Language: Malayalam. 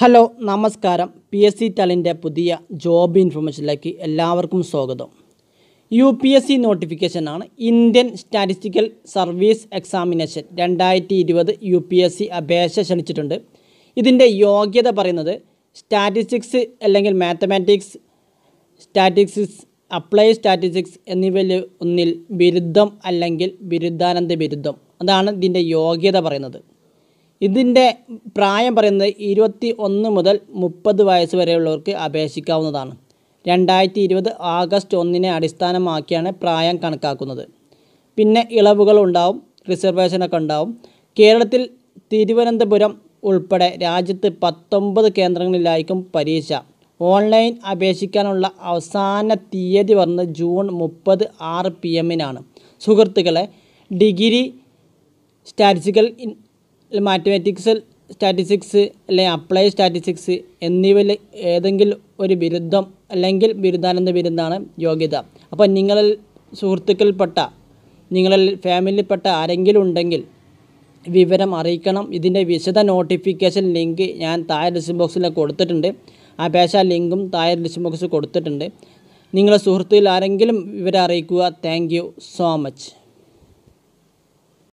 ഹലോ നമസ്കാരം പി എസ് സി ടലിൻ്റെ പുതിയ ജോബ് ഇൻഫർമേഷനിലേക്ക് എല്ലാവർക്കും സ്വാഗതം യു പി എസ് സി നോട്ടിഫിക്കേഷനാണ് ഇന്ത്യൻ സ്റ്റാറ്റിസ്റ്റിക്കൽ സർവീസ് എക്സാമിനേഷൻ രണ്ടായിരത്തി ഇരുപത് യു പി എസ് സി അപേക്ഷ ക്ഷണിച്ചിട്ടുണ്ട് ഇതിൻ്റെ യോഗ്യത പറയുന്നത് സ്റ്റാറ്റിസ്റ്റിക്സ് അല്ലെങ്കിൽ മാത്തമാറ്റിക്സ് സ്റ്റാറ്റിസ്റ്റിക്സ് അപ്ലൈ സ്റ്റാറ്റിസ്റ്റിക്സ് എന്നിവയിൽ ഒന്നിൽ ബിരുദം അല്ലെങ്കിൽ ബിരുദാനന്ദ ബിരുദം അതാണ് ഇതിൻ്റെ യോഗ്യത പറയുന്നത് ഇതിൻ്റെ പ്രായം പറയുന്നത് ഇരുപത്തി ഒന്ന് മുതൽ മുപ്പത് വയസ്സ് വരെയുള്ളവർക്ക് അപേക്ഷിക്കാവുന്നതാണ് രണ്ടായിരത്തി ഇരുപത് ആഗസ്റ്റ് ഒന്നിനെ അടിസ്ഥാനമാക്കിയാണ് പ്രായം കണക്കാക്കുന്നത് പിന്നെ ഇളവുകളുണ്ടാവും റിസർവേഷനൊക്കെ ഉണ്ടാവും കേരളത്തിൽ തിരുവനന്തപുരം ഉൾപ്പെടെ രാജ്യത്ത് പത്തൊമ്പത് കേന്ദ്രങ്ങളിലായിരിക്കും പരീക്ഷ ഓൺലൈൻ അപേക്ഷിക്കാനുള്ള അവസാന തീയതി വന്ന് ജൂൺ മുപ്പത് ആറ് പി എമ്മിനാണ് സുഹൃത്തുക്കളെ ഡിഗ്രി സ്റ്റാറ്റിസ്റ്റിക്കൽ മാത്തമാറ്റിക്സൽ സ്റ്റാറ്റിസ്റ്റിക്സ് അല്ലെങ്കിൽ അപ്ലൈ സ്റ്റാറ്റിസ്റ്റിക്സ് എന്നിവയിൽ ഏതെങ്കിലും ഒരു ബിരുദം അല്ലെങ്കിൽ ബിരുദാനന്ദ ബിരുദാണ് യോഗ്യത അപ്പോൾ നിങ്ങളിൽ സുഹൃത്തുക്കൾപ്പെട്ട നിങ്ങളിൽ ഫാമിലിയിൽപ്പെട്ട ആരെങ്കിലും ഉണ്ടെങ്കിൽ വിവരം അറിയിക്കണം ഇതിൻ്റെ വിശദ നോട്ടിഫിക്കേഷൻ ലിങ്ക് ഞാൻ താഴെ ലിസ്റ്റ് ബോക്സിൽ കൊടുത്തിട്ടുണ്ട് അപേക്ഷാ ലിങ്കും താഴെ ലിസ്റ്റ് ബോക്സിൽ കൊടുത്തിട്ടുണ്ട് നിങ്ങളെ സുഹൃത്തുക്കൾ ആരെങ്കിലും വിവരം അറിയിക്കുക താങ്ക് സോ മച്ച്